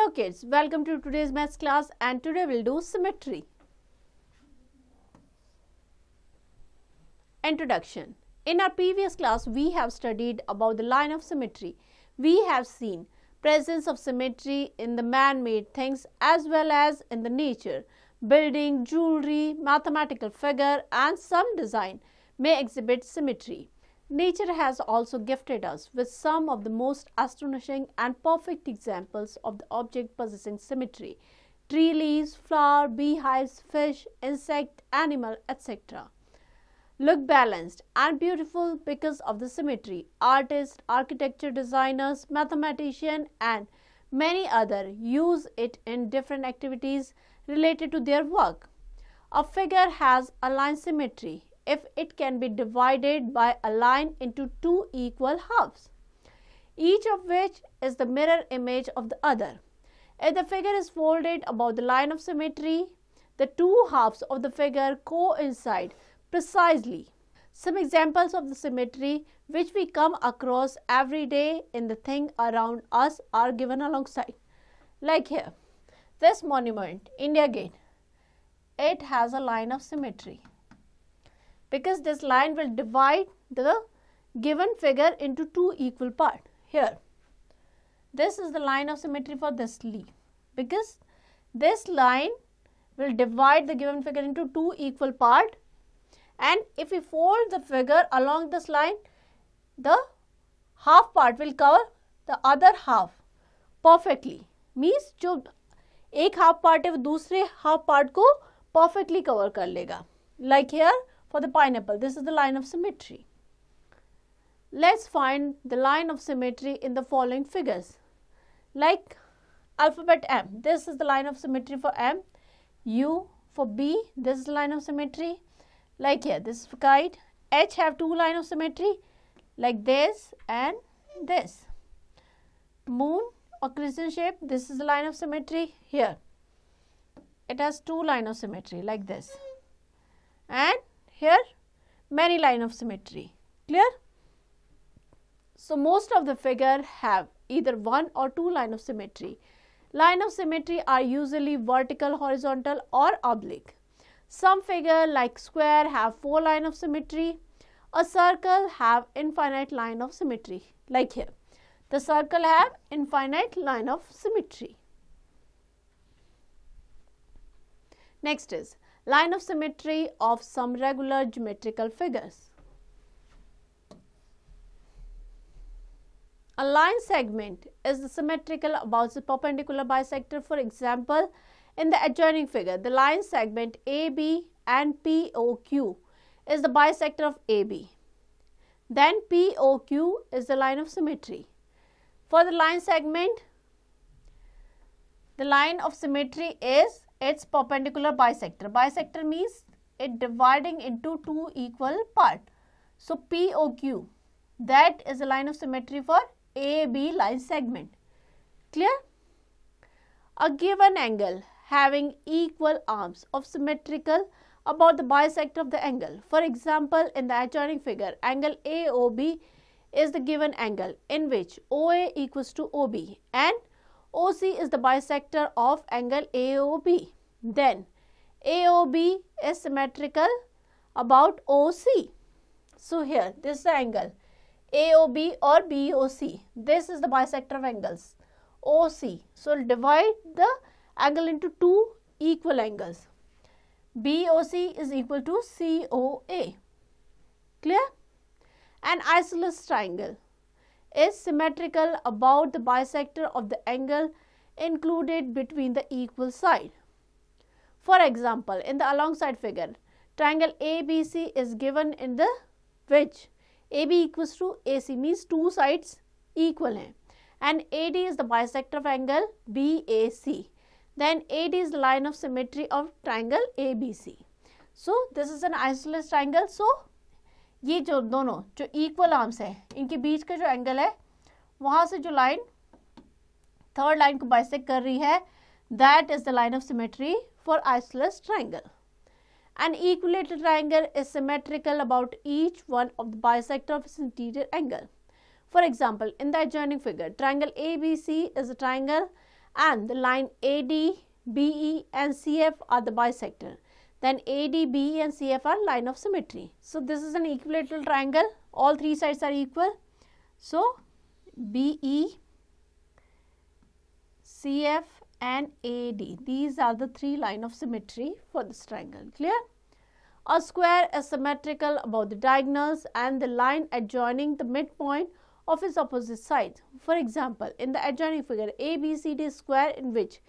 Hello kids, welcome to today's maths class and today we'll do symmetry. Introduction. In our previous class, we have studied about the line of symmetry. We have seen presence of symmetry in the man-made things as well as in the nature. Building, jewelry, mathematical figure and some design may exhibit symmetry. Nature has also gifted us with some of the most astonishing and perfect examples of the object possessing symmetry tree leaves, flower, beehives, fish, insect, animal, etc. Look balanced and beautiful because of the symmetry. Artists, architecture designers, mathematicians, and many other use it in different activities related to their work. A figure has a line symmetry if it can be divided by a line into two equal halves, each of which is the mirror image of the other. If the figure is folded about the line of symmetry, the two halves of the figure coincide precisely. Some examples of the symmetry which we come across every day in the thing around us are given alongside. Like here, this monument, India Gate, it has a line of symmetry because this line will divide the given figure into two equal parts. Here, this is the line of symmetry for this leaf because this line will divide the given figure into two equal part and if we fold the figure along this line, the half part will cover the other half perfectly. Means जो एक half part है वो दूसरे half part को perfectly cover कर लेगा. Like here, for the pineapple. This is the line of symmetry. Let's find the line of symmetry in the following figures. Like alphabet M, this is the line of symmetry for M. U for B, this is the line of symmetry. Like here, this is kite. H have two line of symmetry like this and this. Moon or crescent shape, this is the line of symmetry here. It has two line of symmetry like this. And here many line of symmetry. Clear? So, most of the figure have either one or two line of symmetry. Line of symmetry are usually vertical, horizontal or oblique. Some figure like square have four line of symmetry. A circle have infinite line of symmetry like here. The circle have infinite line of symmetry. Next is line of symmetry of some regular geometrical figures. A line segment is symmetrical about the perpendicular bisector. For example, in the adjoining figure, the line segment AB and POQ is the bisector of AB. Then POQ is the line of symmetry. For the line segment, the line of symmetry is its perpendicular bisector. Bisector means it dividing into two equal part. So POQ that is a line of symmetry for AB line segment. Clear? A given angle having equal arms of symmetrical about the bisector of the angle. For example, in the adjoining figure, angle AOB is the given angle in which OA equals to OB and OC is the bisector of angle AOB. Then AOB is symmetrical about OC. So here, this is the angle AOB or BOC. This is the bisector of angles OC. So divide the angle into two equal angles. BOC is equal to COA. Clear? An isosceles triangle is symmetrical about the bisector of the angle included between the equal side. For example, in the alongside figure, triangle ABC is given in the which AB equals to AC means two sides equal हैं and AD is the bisector of angle BAC. Then AD is the line of symmetry of triangle ABC. So, this is an isosceles triangle. So, ये जो दोनों जो equal arms हैं इनके बीच का जो angle है वहां से जो लाइन थर्ड लाइन को बाइसेक कर रही है that is the line of symmetry for isosceles triangle and equilateral triangle is symmetrical about each one of the bisector of interior angle for example in adjoining figure triangle A B C is a triangle and the line A D B E and C F are the bisector Then ADB and CF are line of symmetry. So this is an equilateral triangle. All three sides are equal. So BE, CF and AD. These are the three line of symmetry for this triangle. Clear? A square is symmetrical about the diagonals and the line adjoining the midpoint of its opposite sides. For example, in the adjoining figure ABCD square in which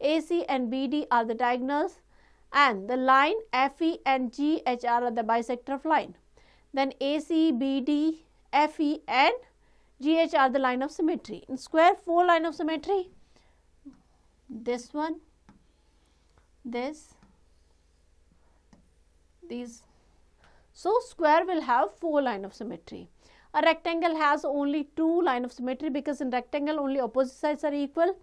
AC and BD are the diagonals and the line FE and GHR are the bisector of line. Then AC, BD, FE and GH are the line of symmetry. In square 4 line of symmetry, this one, this, these. So, square will have 4 line of symmetry. A rectangle has only 2 line of symmetry because in rectangle only opposite sides are equal,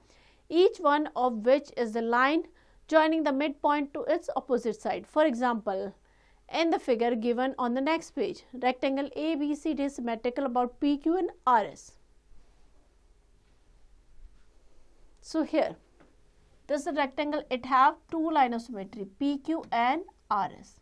each one of which is the line joining the midpoint to its opposite side. For example, in the figure given on the next page, rectangle ABCD is symmetrical about PQ and RS. So here, this rectangle, it have two line of symmetry, PQ and RS.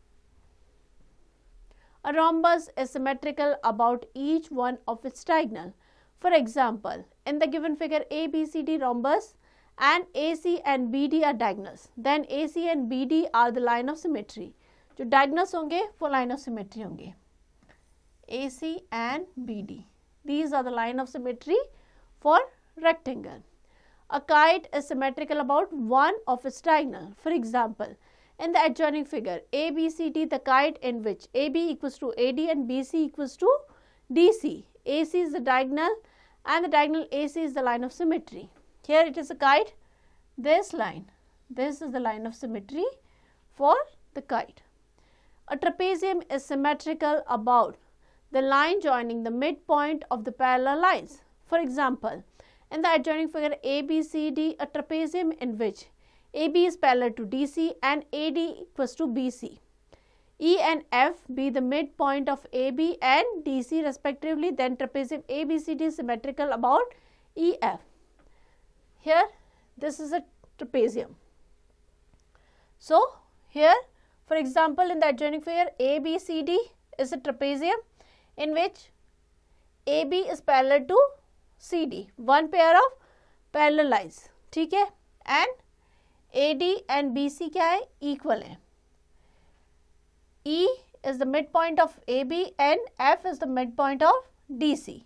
A rhombus is symmetrical about each one of its diagonal. For example, in the given figure ABCD rhombus and AC and BD are diagonals. Then AC and BD are the line of symmetry. जो diagonals होंगे वो line of symmetry होंगे AC and BD. These are the line of symmetry for rectangle. A kite is symmetrical about one of its diagonal. For example, in the adjoining figure ABCD the kite in which AB equals to AD and BC equals to DC. AC is the diagonal and the diagonal AC is the line of symmetry. Here it is a kite, this line, this is the line of symmetry for the kite. A trapezium is symmetrical about the line joining the midpoint of the parallel lines. For example, in the adjoining figure ABCD, a trapezium in which AB is parallel to DC and AD equals to BC. E and F be the midpoint of AB and DC respectively, then trapezium ABCD is symmetrical about EF. here this is a trapezium. So, here for example in the adjoining figure ABCD is a trapezium in which AB is parallel to CD, one pair of parallel lines, theek hai and AD and BC kya hai equal hai E is the midpoint of AB and F is the midpoint of DC.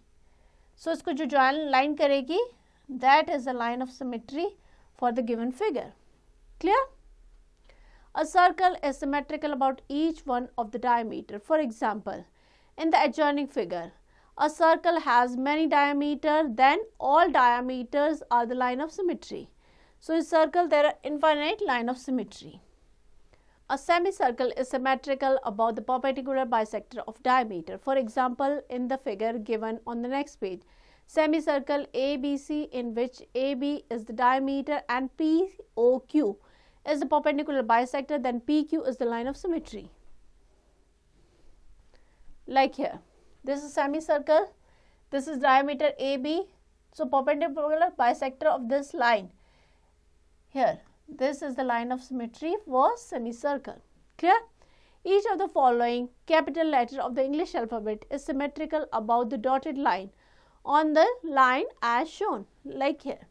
So isko jo join line karegi That is the line of symmetry for the given figure. Clear? A circle is symmetrical about each one of the diameter. For example, in the adjoining figure, a circle has many diameter, then all diameters are the line of symmetry. So, in circle there are infinite line of symmetry. A semicircle is symmetrical about the perpendicular bisector of diameter. For example, in the figure given on the next page, semicircle ABC in which AB is the diameter and POQ is the perpendicular bisector then PQ is the line of symmetry. Like here, this is semicircle, this is diameter AB, so perpendicular bisector of this line here, this is the line of symmetry for semicircle, clear? Each of the following capital letter of the English alphabet is symmetrical about the dotted line on the line as shown like here.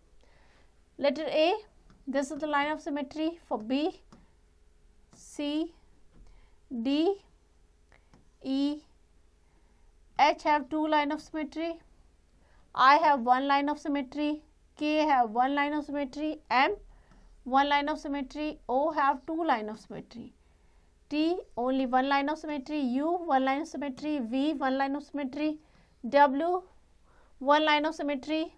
Letter A, this is the line of symmetry for B, C, D, E, H have two line of symmetry, I have one line of symmetry, K have one line of symmetry, M one line of symmetry, O have two line of symmetry. T only one line of symmetry, U one line of symmetry, V one line of symmetry, W one line of symmetry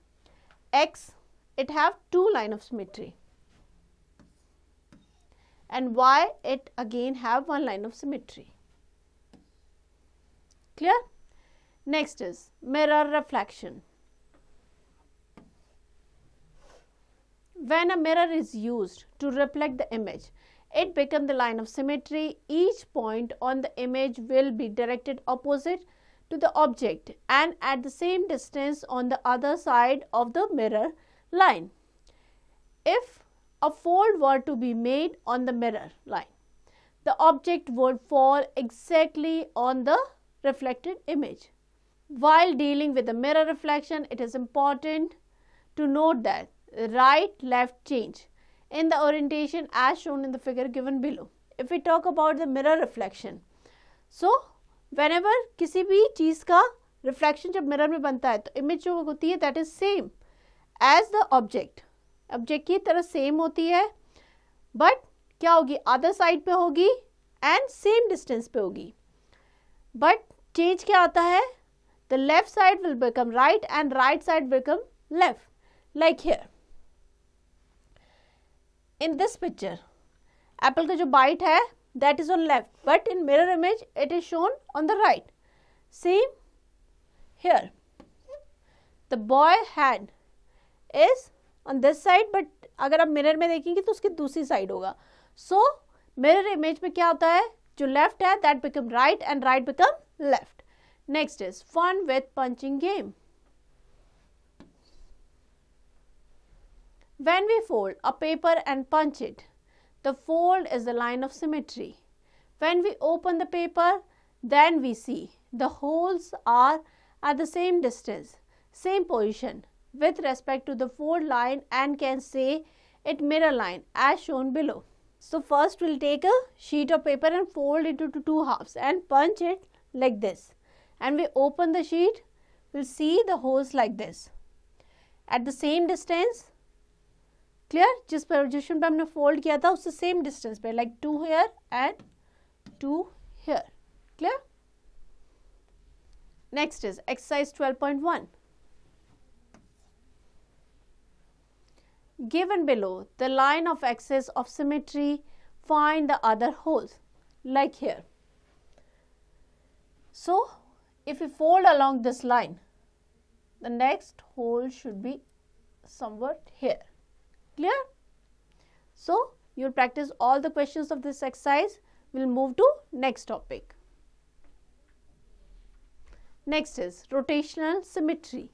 x it have two line of symmetry and y it again have one line of symmetry clear next is mirror reflection when a mirror is used to reflect the image it become the line of symmetry each point on the image will be directed opposite to the object and at the same distance on the other side of the mirror line. If a fold were to be made on the mirror line, the object would fall exactly on the reflected image. While dealing with the mirror reflection, it is important to note that right-left change in the orientation as shown in the figure given below. If we talk about the mirror reflection, so whenever किसी भी चीज़ का reflection जब mirror में बनता है तो image जो होती है that is same as the object object की तरह सेम होती है बट क्या होगी अदर साइड पे होगी एंड सेम डिस्टेंस पे होगी बट चेंज क्या आता है the left side will become right and right side become left like here in this picture apple का जो बाइट है that is on left but in mirror image it is shown on the right see here the boy hand is on this side but agar aap mirror mein dekhenge to uski dusri side so mirror image mein kya hota hai jo left hai that become right and right become left next is fun with punching game when we fold a paper and punch it the fold is the line of symmetry. When we open the paper, then we see the holes are at the same distance, same position with respect to the fold line and can say it mirror line as shown below. So first we'll take a sheet of paper and fold it into two halves and punch it like this. And we open the sheet, we'll see the holes like this. At the same distance, Clear? Clear जिस position पे हमने fold किया था उससे same distance पे like to here and to here clear next is exercise 12.1 given below the line of axis of symmetry find the other holes like here so if we fold along this line the next hole should be somewhere here clear so you'll practice all the questions of this exercise we'll move to next topic next is rotational symmetry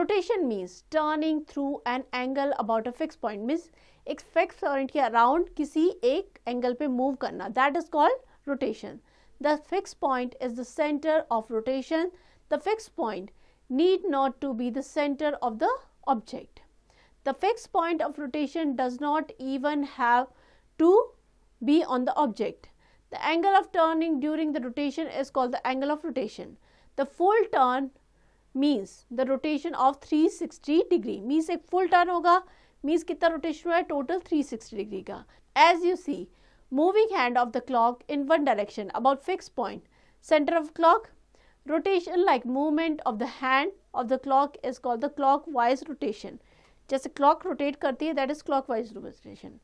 rotation means turning through an angle about a fixed point means एक fix point के around किसी एक angle पे move करना that is called rotation the fix point is the centre of rotation the fix point need not to be the center of the object. The fixed point of rotation does not even have to be on the object. The angle of turning during the rotation is called the angle of rotation. The full turn means the rotation of 360 degree. Means a full turn होगा means कितना rotation हुआ total 360 degree का. As you see, moving hand of the clock in one direction about fixed point. Center of clock rotation like movement of the hand of the clock is called the clockwise rotation a clock rotate करती है that is clockwise rotation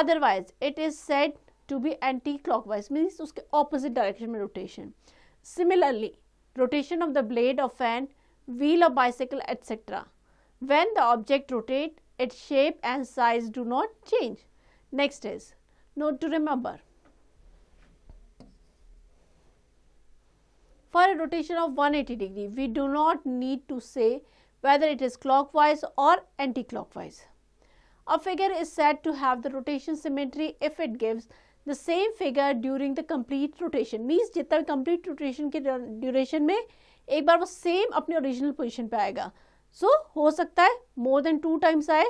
otherwise it is said to be anti clockwise means उसके opposite direction में rotation similarly rotation of the blade of fan wheel of bicycle etc when the object rotate its shape and size do not change next is note to remember for a rotation of 180 degree. We do not need to say whether it is clockwise or anticlockwise. A figure is said to have the rotation symmetry if it gives the same figure during the complete rotation. Means जितना भी complete rotation ke duration mein ek bar wo same apne original position pe aayega. So ho sakta hai more than two times आए.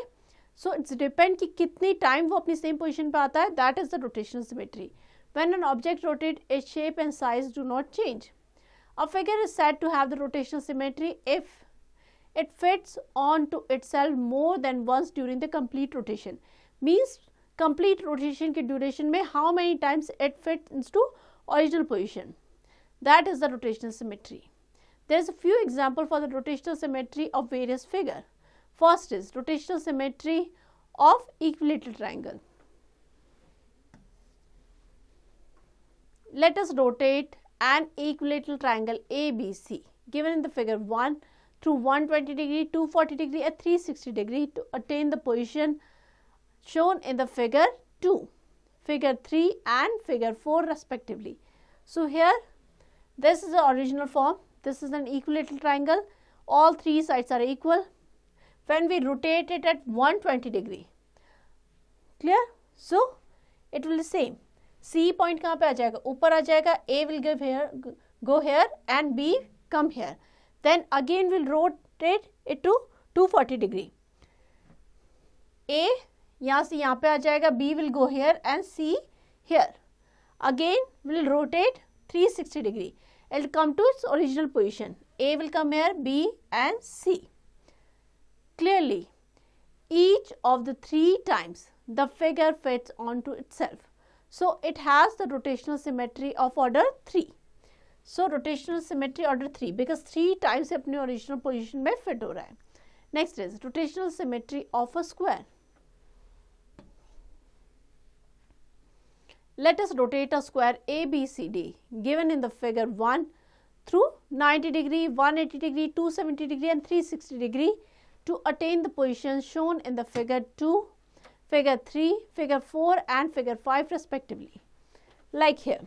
So it's depend ki kitni time wo अपनी same position pe aata hai. That is the rotation symmetry. When an object rotated, its shape and size do not change. A figure is said to have the rotational symmetry if it fits onto itself more than once during the complete rotation. Means complete rotation ki duration mein how many times it fits into original position. That is the rotational symmetry. There is a few examples for the rotational symmetry of various figure. First is rotational symmetry of equilateral triangle. Let us rotate and equilateral triangle ABC given in the figure 1 through 120 degree, 240 degree and 360 degree to attain the position shown in the figure 2, figure 3 and figure 4 respectively. So here this is the original form, this is an equilateral triangle, all three sides are equal when we rotate it at 120 degree, clear? So it will be same C point कहाँ पे आ जाएगा ऊपर आ जाएगा A will give here go here and B come here then again will rotate it to two forty degree A यहाँ से यहाँ पे आ जाएगा B will go here and C here again will rotate three sixty degree all come to its original position A will come here B and C clearly each of the three times the figure fits onto itself So, it has the rotational symmetry of order 3. So, rotational symmetry order 3 because 3 times अपने original position may fit हो रहा Next is rotational symmetry of a square. Let us rotate a square ABCD given in the figure 1 through 90 degree, 180 degree, 270 degree and 360 degree to attain the position shown in the figure 2 figure 3, figure 4 and figure 5 respectively. Like here,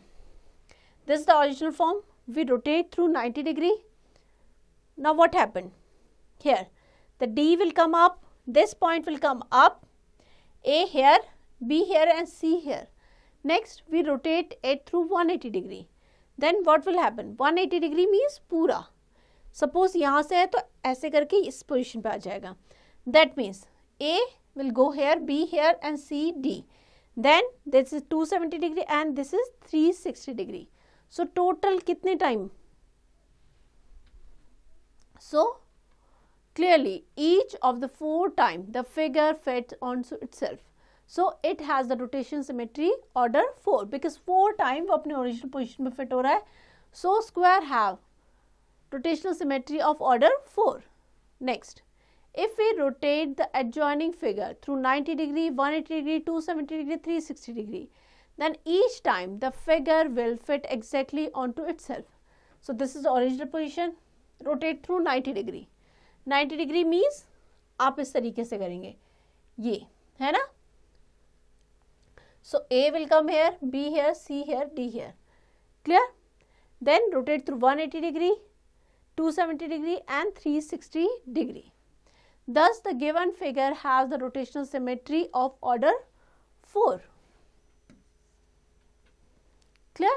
this is the original form. We rotate through 90 degree. Now what happened? Here, the D will come up, this point will come up, A here, B here and C here. Next, we rotate it through 180 degree. Then what will happen? 180 degree means pura. Suppose यहाँ से है तो ऐसे करके इस position पे आ जाएगा. That means A will go here B here and C D. Then this is 270 degree and this is 360 degree. So total kitne time? So clearly each of the four time the figure fits on itself. So it has the rotation symmetry order 4 because 4 time वो original position में fit ho रहा So square have rotational symmetry of order 4. Next. If we rotate the adjoining figure through 90 degree, 180 degree, 270 degree, 360 degree, then each time the figure will fit exactly onto itself. So this is the original position, rotate through 90 degree. 90 degree means आप इस तरीके से करेंगे ये है ना so A will come here, B here, C here, D here. Clear? Then rotate through 180 degree, 270 degree and 360 degree. Thus, the given figure has the rotational symmetry of order 4. Clear?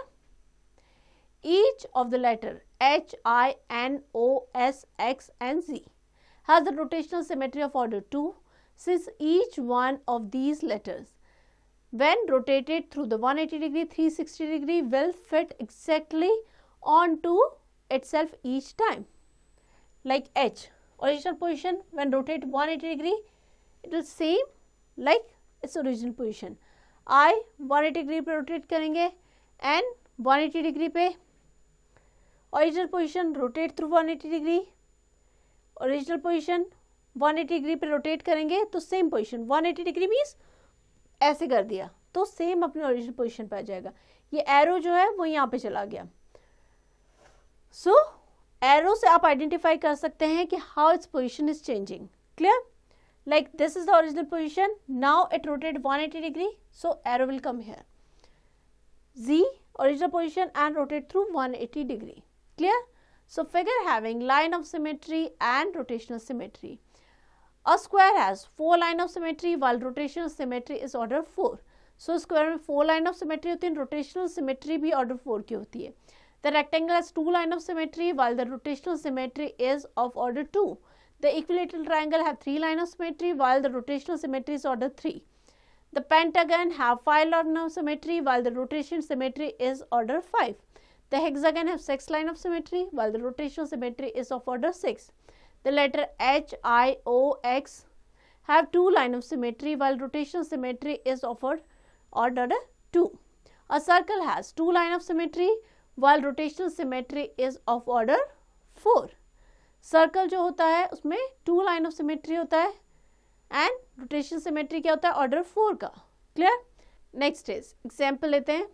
Each of the letter H, I, N, O, S, X and Z has the rotational symmetry of order 2 since each one of these letters when rotated through the 180 degree 360 degree will fit exactly onto itself each time like H original position when rotate 180 degree it will same like its original position i 180 degree pe rotate karenge and 180 degree pe original position rotate through 180 degree original position 180 degree pe rotate karenge to same position 180 degree means aise kar diya to same अपने original position pe aa jayega ye arrow jo hai wo yahan pe chala gaya so, arrow से आप identify कर सकते हैं कि how its position is changing clear like this is the original position now it rotate one eighty degree so arrow will come here जी original position and rotate through one eighty degree clear so figure having line of symmetry and rotational symmetry a square has four line of symmetry while rotational symmetry is order four so square में four line of symmetry होती है rotational symmetry भी order four की होती है The rectangle has two line of symmetry while the rotational symmetry is of order 2. The equilateral triangle have three line of symmetry while the rotational symmetry is order 3. The pentagon have five line of symmetry while the rotational symmetry is order 5. The hexagon have six line of symmetry while the rotational symmetry is of order 6. The letter H, I, O, X have two line of symmetry while rotational symmetry is of order 2. A circle has two line of symmetry while rotational symmetry is of order four circle जो होता है उसमें to line of symmetry होता है and rotation symmetry क्या होता है order four का क्लियर नेक्स्ट इज एग्जाम्पल लेते हैं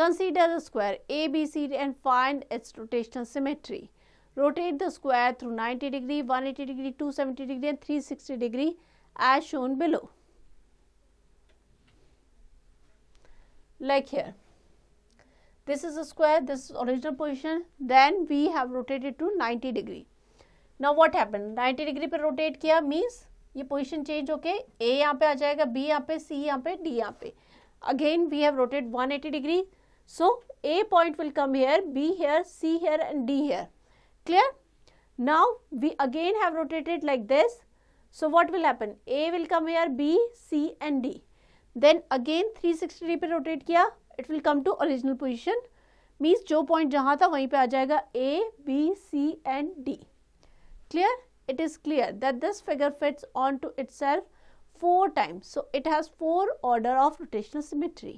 consider the square abcd and find its rotational symmetry rotate the square through 90 degree 180 degree 270 degree and 360 degree as shown below like here this is a square this is original position then we have rotated to 90 degree now what happened 90 degree pe rotate kiya means ye position change होके A yahan pe aa jayega B yahan pe C yahan pe D yahan pe again we have rotated 180 degree so A point will come here B here C here and D here clear now we again have rotated like this so what will happen A will come here B C and D Then again, 360 degree पे rotate किया it will come to original position means जो point जहाँ था वहीं पे आ जाएगा A, B, C, and D. Clear? it is clear that this figure fits onto itself four times so it has four order of rotational symmetry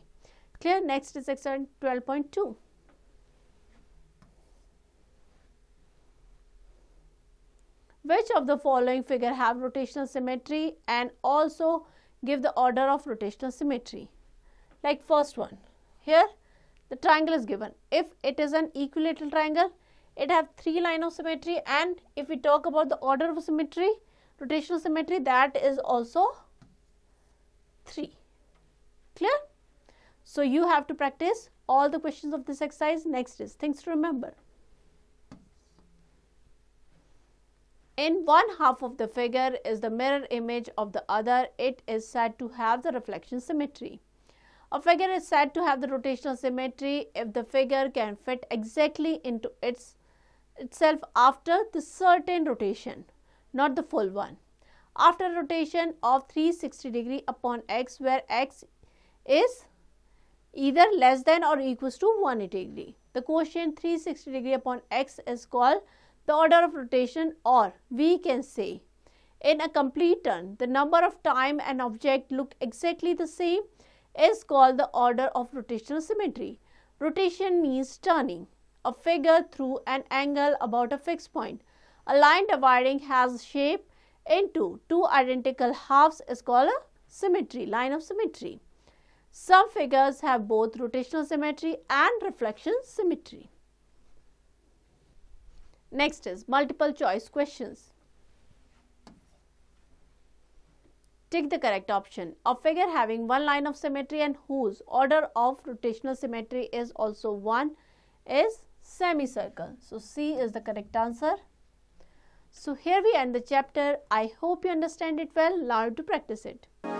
clear next is section 12.2 which of the following figure have rotational symmetry and also give the order of rotational symmetry. Like first one, here the triangle is given. If it is an equilateral triangle, it have three line of symmetry and if we talk about the order of symmetry, rotational symmetry that is also 3. Clear? So, you have to practice all the questions of this exercise. Next is things to remember. In one half of the figure is the mirror image of the other. It is said to have the reflection symmetry. A figure is said to have the rotational symmetry if the figure can fit exactly into its itself after the certain rotation, not the full one. After a rotation of 360 degree upon x where x is either less than or equals to 180 degree. The quotient 360 degree upon x is called the order of rotation or we can say in a complete turn, the number of time an object look exactly the same is called the order of rotational symmetry. Rotation means turning a figure through an angle about a fixed point. A line dividing has shape into two identical halves is called a symmetry, line of symmetry. Some figures have both rotational symmetry and reflection symmetry. Next is multiple choice questions. Take the correct option. A figure having one line of symmetry and whose order of rotational symmetry is also 1 is semicircle. So, C is the correct answer. So, here we end the chapter. I hope you understand it well. Now to practice it.